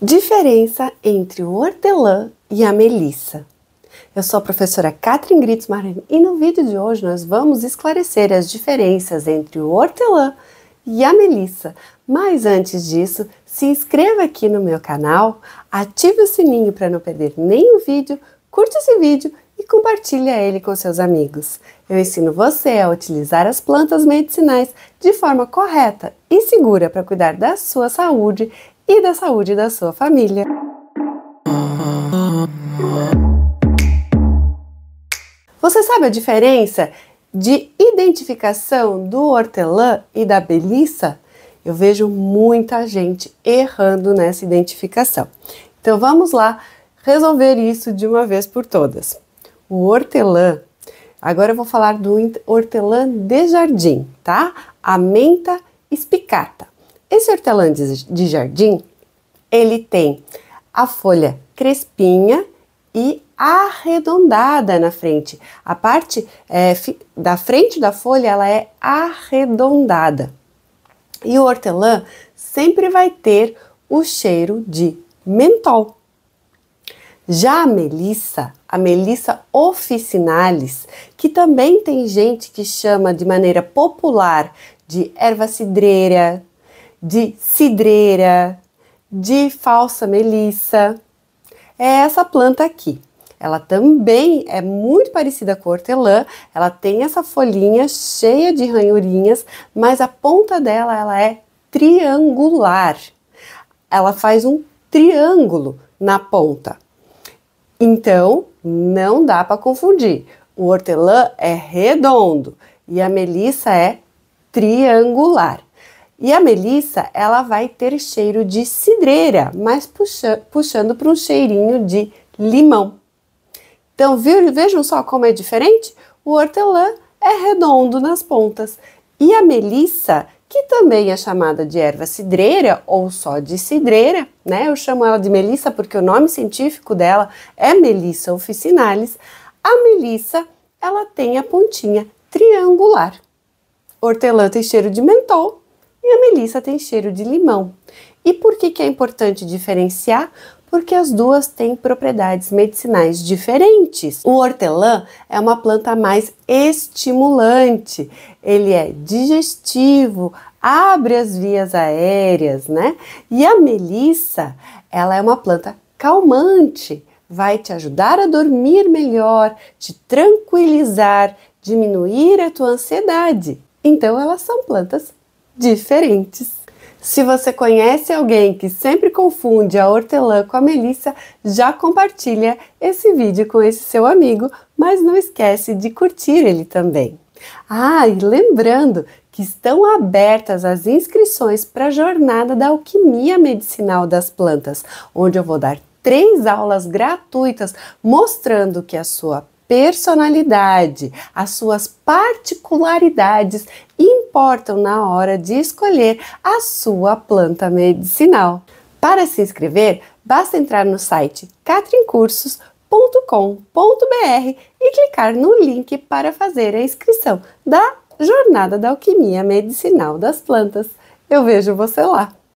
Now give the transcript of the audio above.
Diferença entre o hortelã e a melissa. Eu sou a professora Katrin Gritsmar e no vídeo de hoje nós vamos esclarecer as diferenças entre o hortelã e a melissa. Mas antes disso, se inscreva aqui no meu canal, ative o sininho para não perder nenhum vídeo, curte esse vídeo e compartilhe ele com seus amigos. Eu ensino você a utilizar as plantas medicinais de forma correta e segura para cuidar da sua saúde e da saúde da sua família. Você sabe a diferença de identificação do hortelã e da beliça? Eu vejo muita gente errando nessa identificação. Então vamos lá resolver isso de uma vez por todas. O hortelã. Agora eu vou falar do hortelã de jardim, tá? A menta espicata. Esse hortelã de, jardim, ele tem a folha crespinha e arredondada na frente. A parte é, da frente da folha ela é arredondada. E o hortelã sempre vai ter o cheiro de mentol. Já a melissa, a melissa officinalis, que também tem gente que chama de maneira popular de erva cidreira, de cidreira, de falsa melissa. É essa planta aqui. Ela também é muito parecida com a hortelã, ela tem essa folhinha cheia de ranhurinhas, mas a ponta dela ela é triangular. Ela faz um triângulo na ponta. Então, não dá para confundir. O hortelã é redondo e a melissa é triangular. E a melissa, ela vai ter cheiro de cidreira, mas puxa, puxando para um cheirinho de limão. Então, vejam só como é diferente? O hortelã é redondo nas pontas. E a melissa, que também é chamada de erva cidreira ou só de cidreira, né? Eu chamo ela de melissa porque o nome científico dela é Melissa officinalis. A melissa, ela tem a pontinha triangular. Hortelã tem cheiro de mentol e a melissa tem cheiro de limão. E por que, que é importante diferenciar? porque as duas têm propriedades medicinais diferentes. O hortelã é uma planta mais estimulante, ele é digestivo, abre as vias aéreas, né? E a melissa, ela é uma planta calmante, vai te ajudar a dormir melhor, te tranquilizar, diminuir a tua ansiedade. Então elas são plantas diferentes. Se você conhece alguém que sempre confunde a hortelã com a melissa, já compartilha esse vídeo com esse seu amigo, mas não esquece de curtir ele também. Ah, e lembrando que estão abertas as inscrições para a Jornada da Alquimia Medicinal das Plantas, onde eu vou dar três aulas gratuitas mostrando que a sua personalidade, as suas particularidades, importam na hora de escolher a sua planta medicinal. Para se inscrever, basta entrar no site catrincursos.com.br e clicar no link para fazer a inscrição da Jornada da Alquimia Medicinal das Plantas. Eu vejo você lá!